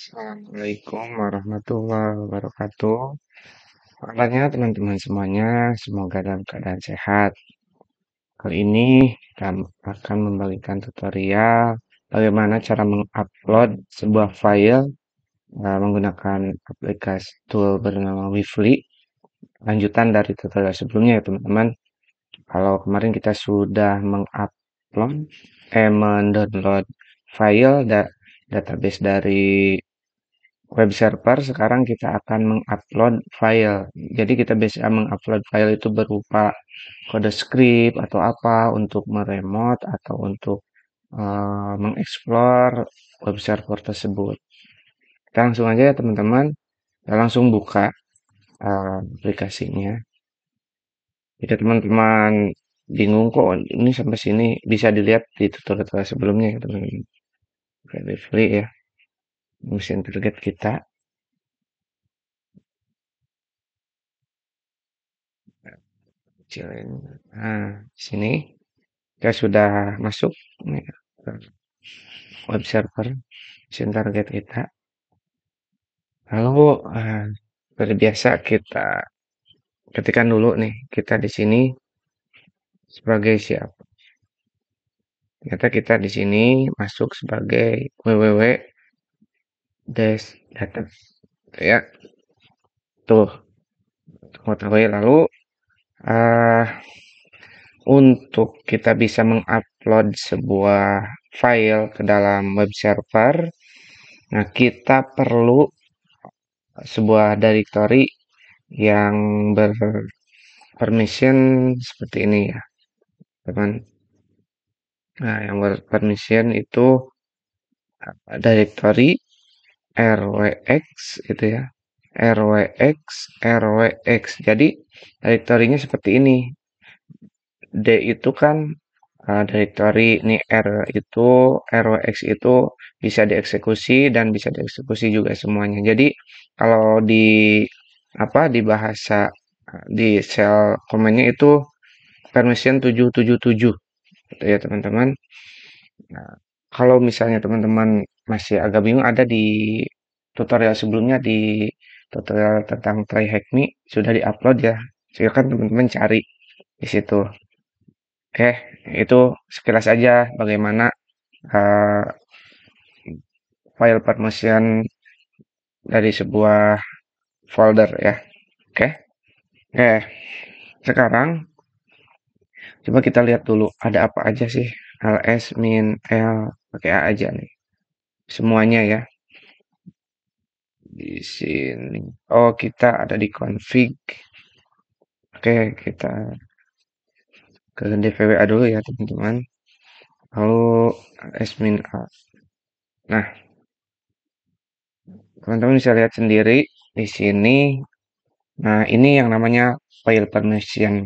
Assalamualaikum warahmatullahi wabarakatuh. Makanya teman-teman semuanya, semoga dalam keadaan sehat. Kali ini kita akan membagikan tutorial bagaimana cara mengupload sebuah file uh, menggunakan aplikasi tool bernama Wifly. Lanjutan dari tutorial sebelumnya ya teman-teman. Kalau kemarin kita sudah mengupload, eh mendownload file da database dari web server sekarang kita akan mengupload file. Jadi kita bisa mengupload file itu berupa kode script atau apa untuk meremote atau untuk uh, mengeksplor web server tersebut. Kita langsung aja ya teman-teman. Kita langsung buka uh, aplikasinya. Jika teman-teman bingung kok ini sampai sini bisa dilihat di tutorial tutorial sebelumnya ya teman-teman. Oke, ya mesin target kita kecilin nah sini kita sudah masuk nih eh, ke web server mesin target kita lalu ah, seperti biasa kita ketikan dulu nih kita di sini sebagai siapa ternyata kita di sini masuk sebagai www guys datang ya tuh mengetahui lalu uh, untuk kita bisa mengupload sebuah file ke dalam web server nah kita perlu sebuah directory yang ber permission seperti ini ya teman nah yang ber permission itu ah, directory RWX itu ya. RWX, RWX. Jadi direktorinya seperti ini. D itu kan uh, eh, directory ini R itu RWX itu bisa dieksekusi dan bisa dieksekusi juga semuanya. Jadi kalau di apa di bahasa di shell komennya itu permission 777 gitu ya teman-teman. Nah, kalau misalnya teman-teman masih agak bingung ada di tutorial sebelumnya di tutorial tentang try hack me sudah diupload ya silakan teman-teman cari di situ oke itu sekilas aja bagaimana uh, file permission dari sebuah folder ya oke oke sekarang coba kita lihat dulu ada apa aja sih ls min l pakai a aja nih semuanya ya. Di sini. Oh, kita ada di config. Oke, kita ke dvwa dulu ya, teman-teman. Lalu admin A. Nah, teman-teman bisa lihat sendiri di sini. Nah, ini yang namanya file permission.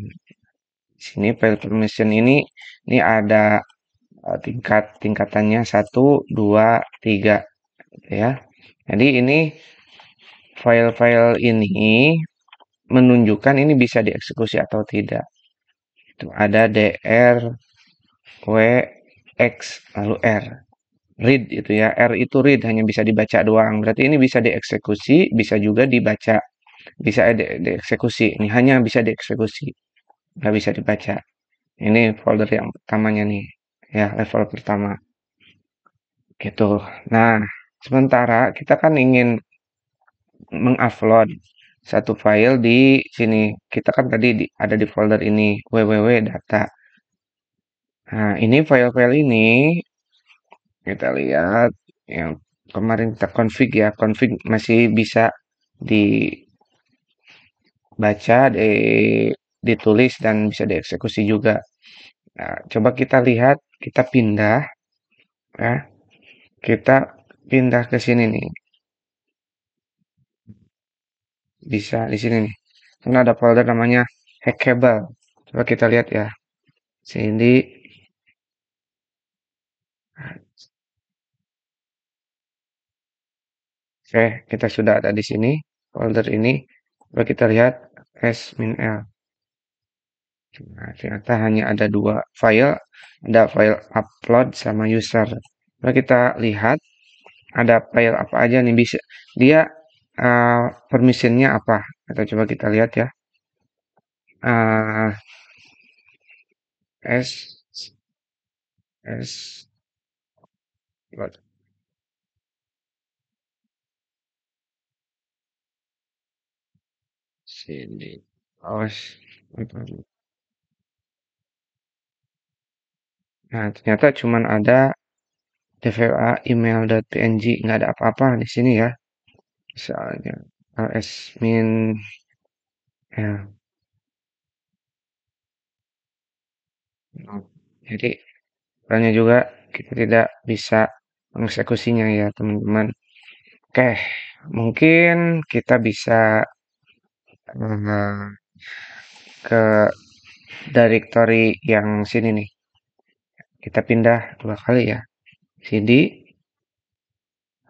sini file permission ini ini ada Eh, tingkat tingkatannya satu dua tiga ya. Jadi ini file-file ini menunjukkan ini bisa dieksekusi atau tidak. Itu ada dr w x lalu r. Read itu ya, r itu read hanya bisa dibaca doang. Berarti ini bisa dieksekusi, bisa juga dibaca. Bisa dieksekusi, ini hanya bisa dieksekusi. Nggak bisa dibaca. Ini folder yang pertamanya nih ya level pertama gitu. Nah, sementara kita kan ingin mengupload satu file di sini. Kita kan tadi di, ada di folder ini www data. Nah, ini file-file ini kita lihat yang kemarin kita config ya, config masih bisa dibaca, di, ditulis dan bisa dieksekusi juga. Nah, coba kita lihat kita pindah ya kita pindah ke sini nih bisa di sini nih karena ada folder namanya hackable coba kita lihat ya sini oke kita sudah ada di sini folder ini coba kita lihat s l nah, ternyata hanya ada dua file ada file upload sama user. Lalu kita lihat ada file apa aja nih bisa dia uh, eh, permissionnya apa? Kita coba kita lihat ya. Uh, S S upload. sini awas oh, Nah, ternyata cuma ada DVA email.png, nggak ada apa-apa di sini ya. Misalnya lsmin ya. Nah, jadi banyak juga kita tidak bisa mengeksekusinya ya teman-teman. Oke, mungkin kita bisa eh, ke directory yang sini nih kita pindah dua kali ya CD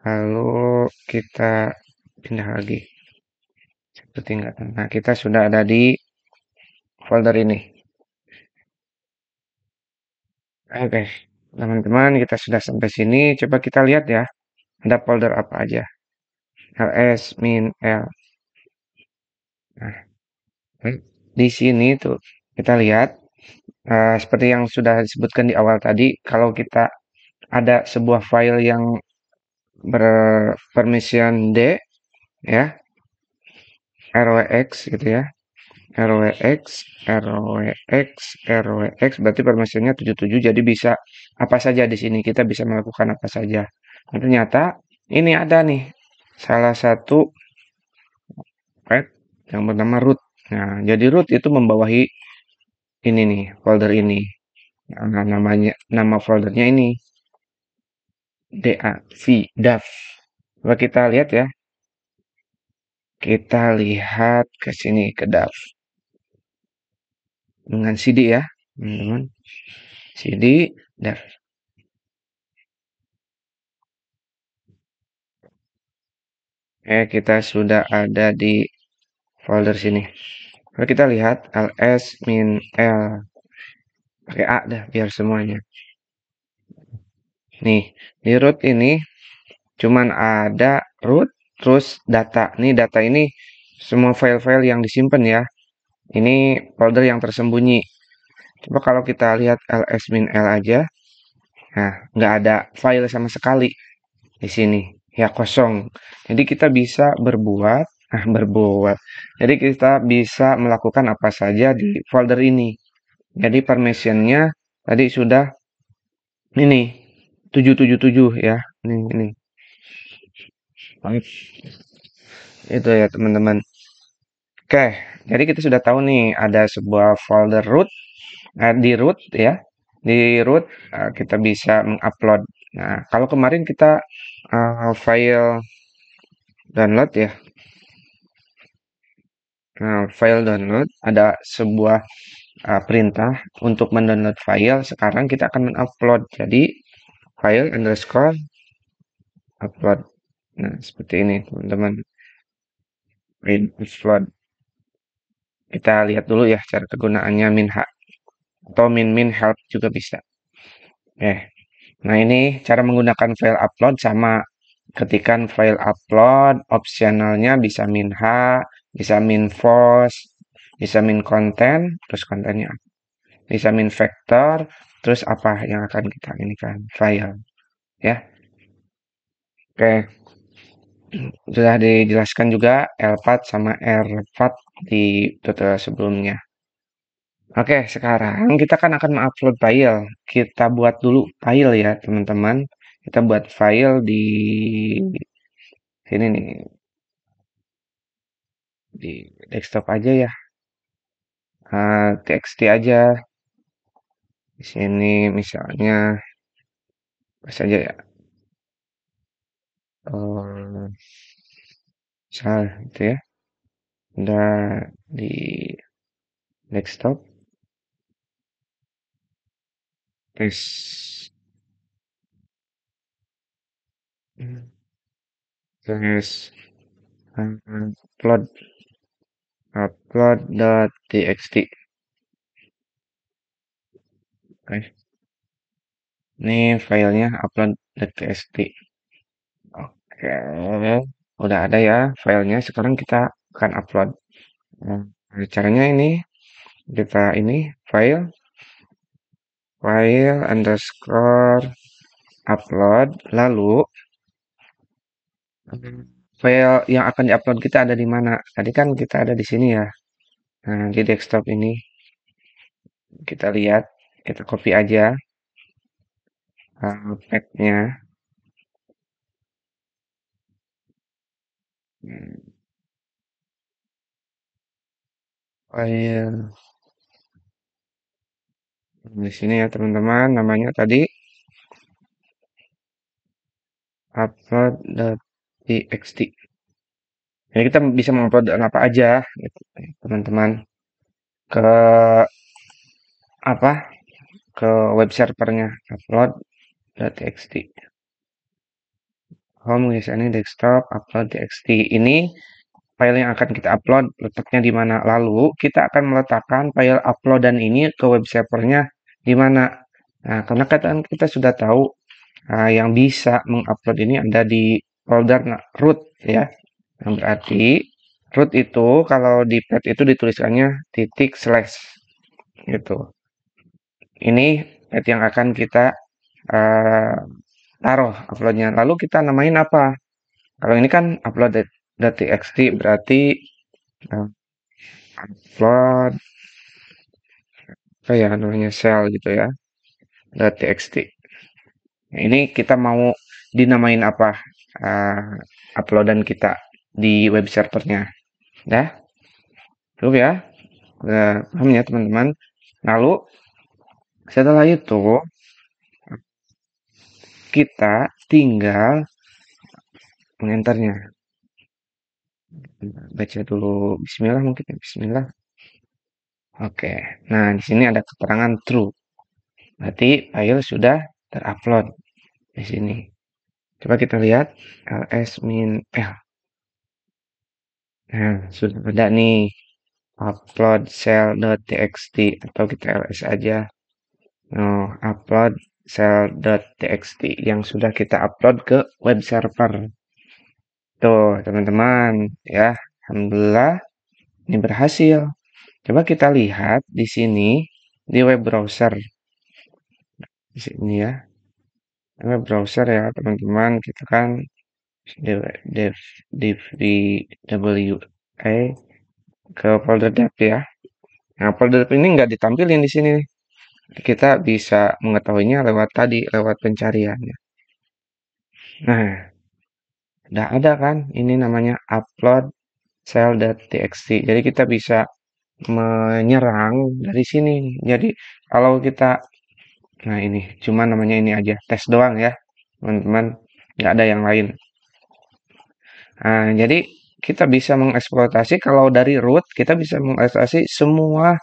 lalu kita pindah lagi seperti enggak nah kita sudah ada di folder ini oke okay. teman-teman kita sudah sampai sini coba kita lihat ya ada folder apa aja ls min l nah di sini tuh kita lihat uh, seperti yang sudah disebutkan di awal tadi, kalau kita ada sebuah file yang berpermission D, ya, RWX e gitu ya, RWX, e RWX, e RWX, berarti permissionnya 77, jadi bisa apa saja di sini, kita bisa melakukan apa saja. Nah, ternyata ini ada nih, salah satu yang bernama root. Nah, jadi root itu membawahi ini nih folder ini nah, namanya nama foldernya ini DAV DAV coba kita lihat ya kita lihat ke sini ke DAV dengan CD ya teman-teman CD DAV Oke, kita sudah ada di folder sini. Kalau kita lihat LS min L. Pakai A dah biar semuanya. Nih, di root ini cuman ada root terus data. Nih data ini semua file-file yang disimpan ya. Ini folder yang tersembunyi. Coba kalau kita lihat ls min l aja. Nah, nggak ada file sama sekali di sini. Ya kosong. Jadi kita bisa berbuat berbuat. Jadi kita bisa melakukan apa saja di folder ini. Jadi permissionnya tadi sudah ini 777 ya. Ini ini. Itu ya teman-teman. Oke, jadi kita sudah tahu nih ada sebuah folder root eh, di root ya. Di root eh, kita bisa mengupload. Nah, kalau kemarin kita eh, file download ya, Nah, file download ada sebuah, uh, perintah untuk mendownload file, sekarang kita akan mengupload. Jadi, file underscore upload. Nah, seperti ini teman-teman. Read upload. Kita lihat dulu ya cara kegunaannya h atau min-min help juga bisa. Oke. Nah, ini cara menggunakan file upload sama ketikan file upload, opsionalnya bisa min h bisa min force, bisa min konten, terus kontennya apa. Bisa min vector, terus apa yang akan kita ini kan file. Ya. Oke. Sudah dijelaskan juga L4 sama R4 di tutorial sebelumnya. Oke, sekarang kita kan akan mengupload file. Kita buat dulu file ya, teman-teman. Kita buat file di sini nih di desktop aja ya uh, txt aja di sini misalnya apa aja ya um, eh, salah gitu ya udah di desktop tes tes ah, upload upload.txt oke ini filenya upload.txt oke udah ada ya filenya sekarang kita akan upload nah, caranya ini kita ini file file underscore upload lalu file yang akan diupload kita ada di mana. Tadi kan kita ada di sini ya. Nah, di desktop ini kita lihat, kita copy aja uh, packnya hmm. File di sini ya teman-teman namanya tadi upload txt. Jadi kita bisa mengupload apa aja, gitu, ya, teman-teman, ke apa ke web servernya upload upload.txt. Home ini desktop upload .txt ini file yang akan kita upload letaknya di mana. Lalu kita akan meletakkan file uploadan ini ke web servernya di mana. Nah, karena kita, kita sudah tahu ah, yang bisa mengupload ini ada di folder root ya. Yang berarti root itu kalau di pet itu dituliskannya titik slash gitu. Ini pet yang akan kita uh, taruh uploadnya. Lalu kita namain apa? Kalau ini kan eh, upload .txt berarti uh, upload kayak oh ya namanya cell gitu ya .txt. ini kita mau dinamain apa? uh, uploadan kita di web servernya. Ya, cukup ya, udah paham ya teman-teman. Lalu setelah itu kita tinggal mengenternya. Baca dulu Bismillah mungkin ya, Bismillah. Oke, nah di sini ada keterangan true. Berarti file sudah terupload di sini. Coba kita lihat LS min L. Eh. Nah, sudah beda nih. Upload cell.txt atau kita LS aja. No, nah, upload cell.txt yang sudah kita upload ke web server. Tuh, teman-teman, ya. Alhamdulillah ini berhasil. Coba kita lihat di sini di web browser. Di sini ya karena browser ya teman-teman kita gitu kan dev dvwa ke folder dev hmm. ya nah folder dev ini nggak ditampilin di sini kita bisa mengetahuinya lewat tadi lewat pencariannya nah udah ada kan ini namanya upload cell.txt jadi kita bisa menyerang dari sini jadi kalau kita Nah ini cuma namanya ini aja tes doang ya teman-teman nggak ada yang lain. Nah, jadi kita bisa mengeksploitasi kalau dari root kita bisa mengeksploitasi semua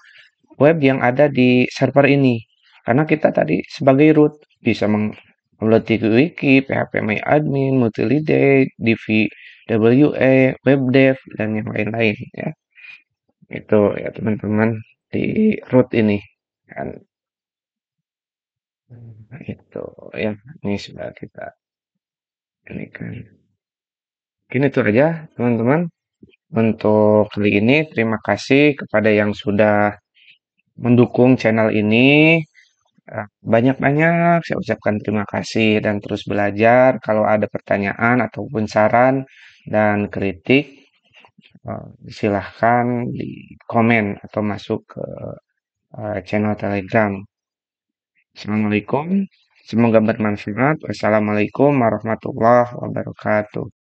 web yang ada di server ini karena kita tadi sebagai root bisa mengupload di wiki, phpmyadmin my admin, mutilide, dvwa, e, webdev dan yang lain-lain ya. Itu ya teman-teman di root ini. Dan Nah, itu ya ini sudah kita ini kan. gini itu aja teman-teman, untuk kali ini terima kasih kepada yang sudah mendukung channel ini, eh, banyak-banyak saya ucapkan terima kasih dan terus belajar kalau ada pertanyaan ataupun saran dan kritik, eh, silahkan di komen atau masuk ke, eh, channel Telegram. Assalamualaikum, semoga bermanfaat. Wassalamualaikum warahmatullahi wabarakatuh.